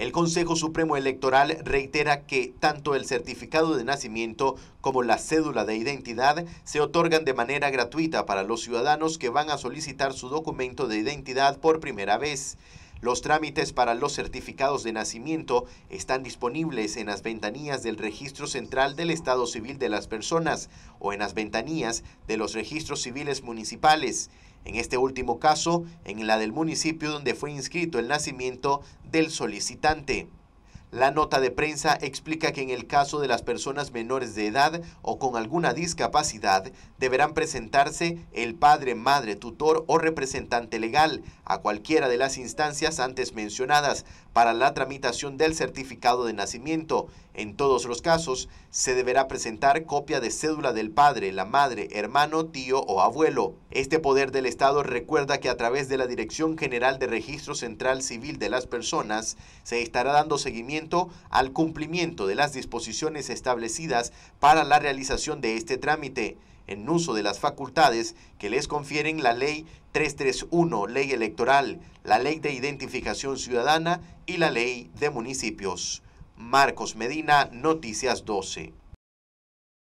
El Consejo Supremo Electoral reitera que tanto el certificado de nacimiento como la cédula de identidad se otorgan de manera gratuita para los ciudadanos que van a solicitar su documento de identidad por primera vez. Los trámites para los certificados de nacimiento están disponibles en las ventanillas del Registro Central del Estado Civil de las Personas o en las ventanillas de los registros civiles municipales. En este último caso, en la del municipio donde fue inscrito el nacimiento del solicitante. La nota de prensa explica que en el caso de las personas menores de edad o con alguna discapacidad, deberán presentarse el padre, madre, tutor o representante legal a cualquiera de las instancias antes mencionadas para la tramitación del certificado de nacimiento. En todos los casos, se deberá presentar copia de cédula del padre, la madre, hermano, tío o abuelo. Este poder del Estado recuerda que a través de la Dirección General de Registro Central Civil de las Personas se estará dando seguimiento al cumplimiento de las disposiciones establecidas para la realización de este trámite en uso de las facultades que les confieren la Ley 331, Ley Electoral, la Ley de Identificación Ciudadana y la Ley de Municipios. Marcos Medina, Noticias 12.